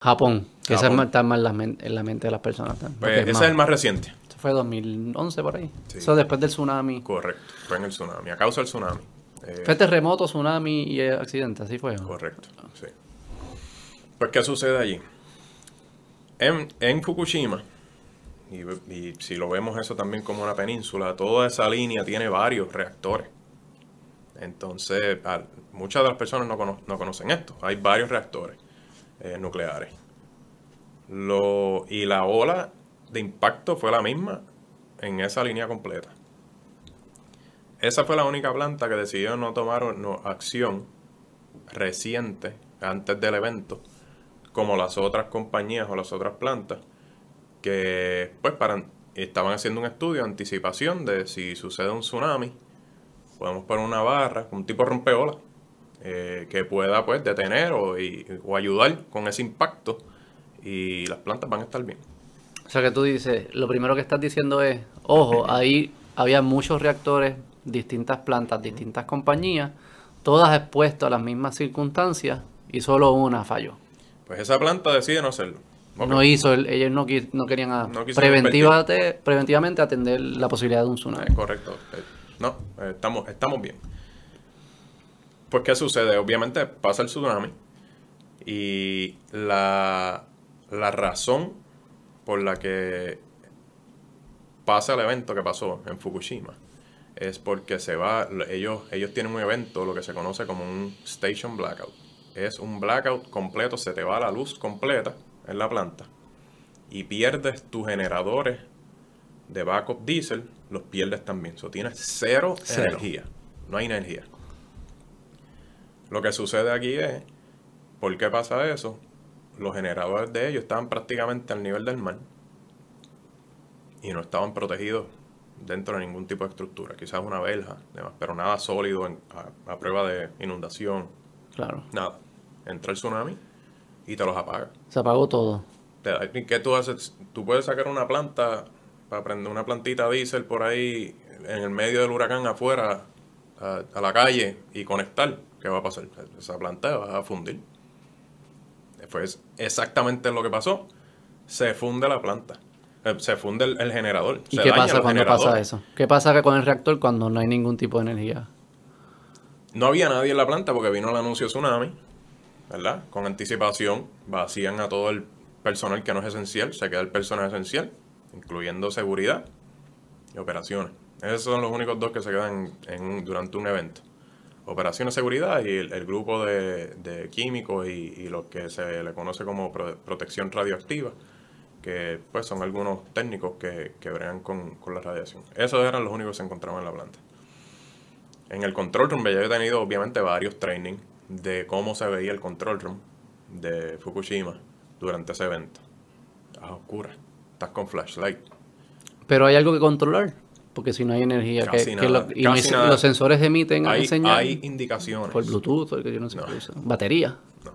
Japón, que esa está más en la, mente, de las personas. también. Pues, ese es, el más reciente. Eso fue 2011 por ahí. Eso después del tsunami. Correcto, fue en el tsunami, a causa del tsunami. Eh, fue terremoto, tsunami y eh, accidente, así fue. Correcto, sí. Pues, ¿qué sucede allí? En, en Fukushima, y, si lo vemos eso también como una península, toda esa línea tiene varios reactores. Entonces, muchas de las personas no conocen esto. Hay varios reactores. Eh, nucleares. y la ola de impacto fue la misma en esa línea completa. Esa fue la única planta que decidió no tomar acción reciente, antes del evento, como las otras compañías o las otras plantas, que pues para, estaban haciendo un estudio anticipación de si sucede un tsunami, podemos poner una barra, un tipo rompeola, eh, que pueda pues detener o, y, ayudar con ese impacto y las plantas van a estar bien. O sea que tú dices, lo primero que estás diciendo es, ojo, ahí había muchos reactores, distintas plantas, distintas compañías, todas expuestas a las mismas circunstancias y solo una falló. Pues esa planta decide no hacerlo. No hizo, ellos no, no querían preventivamente atender la posibilidad de un tsunami. correcto. Eh, no, eh, estamos, estamos bien. Pues, ¿qué sucede? Obviamente pasa el tsunami y la, razón por la que pasa el evento que pasó en Fukushima es porque se va, ellos, ellos tienen un evento, lo que se conoce como un station blackout. Es un blackout completo, se te va la luz completa en la planta y pierdes tus generadores de backup diesel, los pierdes también. tienes cero, energía, no hay energía. Lo que sucede aquí es, ¿por qué pasa eso? Los generadores de ellos estaban prácticamente al nivel del mar y no estaban protegidos dentro de ningún tipo de estructura, quizás una verja, pero nada sólido a, prueba de inundación. Claro. Nada. Entra el tsunami y te los apaga. Se apagó todo. ¿Qué tú haces? Tú puedes sacar una planta para prender una plantita diésel por ahí en el medio del huracán afuera a la calle y conectar. ¿qué va a pasar? Esa planta va a fundir. Después, exactamente lo que pasó, se funde la planta. Eh, se funde el, generador. ¿Y qué pasa cuando pasa eso? ¿Qué pasa con el reactor cuando no hay ningún tipo de energía? No había nadie en la planta porque vino el anuncio tsunami, ¿verdad? Con anticipación, vacían a todo el personal que no es esencial, se queda el personal esencial, incluyendo seguridad y operaciones. Esos son los únicos dos que se quedan en, durante un evento operaciones de seguridad y el, grupo de, químicos y, lo que se le conoce como protección radioactiva, que pues son algunos técnicos que, que con, la radiación. Esos eran los únicos que se encontraban en la planta. En el control room, ya he tenido obviamente varios trainings de cómo se veía el control room de Fukushima durante ese evento. A oscura. estás con flashlight. Pero hay algo que controlar, porque si no hay energía que, y los sensores emiten hay, señal hay indicaciones por Bluetooth que yo no sé batería no.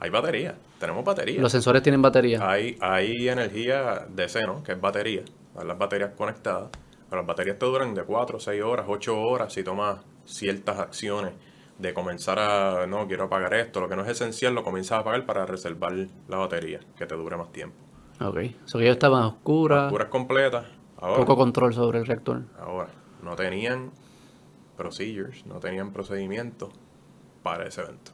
hay batería tenemos batería los sensores tienen batería hay hay energía de seno que es batería las baterías conectadas las baterías te duran de 4, 6 horas, 8 horas si tomas ciertas acciones de comenzar a, no, quiero apagar esto, lo que no es esencial lo comienzas a apagar para reservar la batería, que te dure más tiempo. Ok, so que ya oscura. Oscuras completas, poco control sobre el reactor. Ahora, no tenían procedures, no tenían procedimientos para ese evento.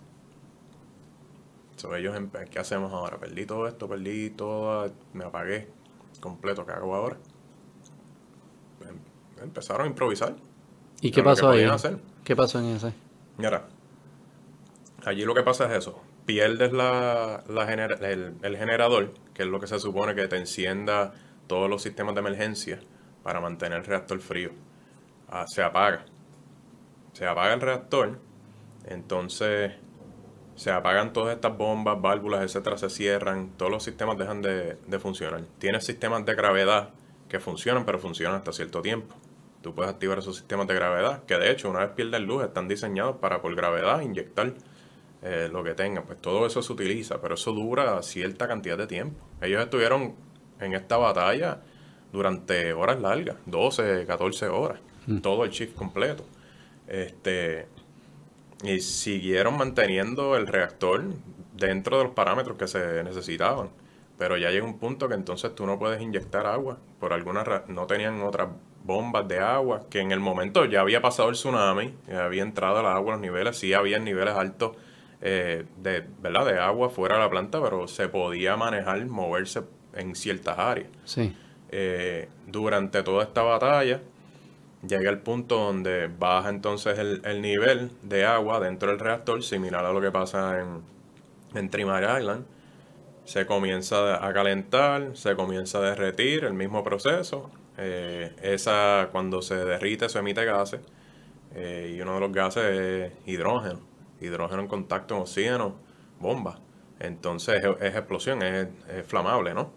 Entonces ellos, ¿qué hacemos ahora? Perdí todo esto, perdí todo, me apagué completo, ¿qué hago ahora? Em, empezaron a improvisar. ¿Y qué pasó ahí? ¿Qué pasó en ese? Mira, allí lo que pasa es eso. Pierdes la, el, generador, que es lo que se supone que te encienda todos los sistemas de emergencia para mantener el reactor frío. Ah, se apaga. Se apaga el reactor. Entonces se apagan todas estas bombas, válvulas, etcétera, se cierran. Todos los sistemas dejan de, funcionar. Tienes sistemas de gravedad que funcionan, pero funcionan hasta cierto tiempo. Tú puedes activar esos sistemas de gravedad, que de hecho, una vez pierden luz, están diseñados para por gravedad inyectar eh, lo que tengan. Pues todo eso se utiliza, pero eso dura cierta cantidad de tiempo. Ellos estuvieron en esta batalla durante horas largas, 12, 14 horas, mm. todo el chip completo. Este, y siguieron manteniendo el reactor dentro de los parámetros que se necesitaban. Pero ya llega un punto que entonces tú no puedes inyectar agua. Por alguna no tenían otras bombas de agua, que en el momento ya había pasado el tsunami, había entrado el agua a los niveles, sí había niveles altos eh, de, de agua fuera de la planta, pero se podía manejar, moverse en ciertas áreas. Sí. Eh, durante toda esta batalla llega el punto donde baja entonces el, nivel de agua dentro del reactor, similar a lo que pasa en, en Island. Se comienza a calentar, se comienza a derretir, el mismo proceso. Eh, esa, cuando se derrite, se emite gases. Eh, y uno de los gases es hidrógeno. Hidrógeno en contacto con oxígeno, bomba. Entonces es, explosión, es, es flamable, ¿no?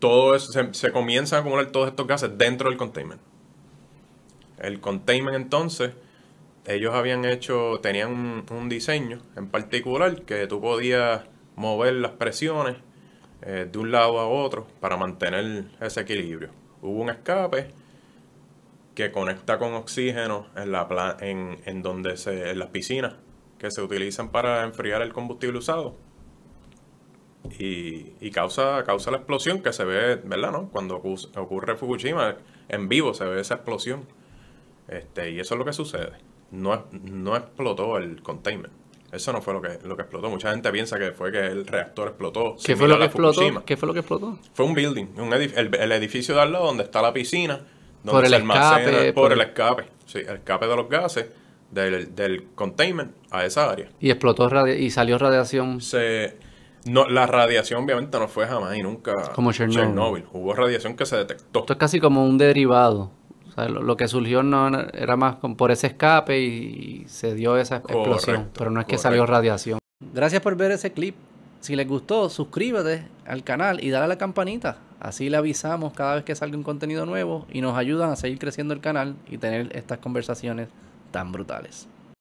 todo eso, se, comienzan a acumular todos estos gases dentro del containment. El containment entonces, ellos habían hecho, tenían un, diseño en particular que tú podías mover las presiones eh, de un lado a otro para mantener ese equilibrio. Hubo un escape que conecta con oxígeno en, la en, donde se, en las piscinas que se utilizan para enfriar el combustible usado y, causa, causa la explosión que se ve, ¿verdad? No? Cuando ocurre Fukushima, en vivo se ve esa explosión. Este, y eso es lo que sucede. No, no explotó el containment. Eso no fue lo que, lo que explotó. Mucha gente piensa que fue que el reactor explotó. ¿Qué fue lo que explotó? fue lo que Fue un building, un el, edificio de al lado donde está la piscina, donde por el escape, por, el escape, sí, el escape de los gases del, del containment a esa área. Y explotó y salió radiación. Se no, la radiación obviamente no fue jamás y nunca como Chernobyl. Hubo radiación que se detectó. Esto es casi como un derivado. lo, que surgió no era más por ese escape y se dio esa explosión, pero no es que salió radiación. Gracias por ver ese clip. Si les gustó, suscríbete al canal y dale a la campanita. Así le avisamos cada vez que salga un contenido nuevo y nos ayudan a seguir creciendo el canal y tener estas conversaciones tan brutales.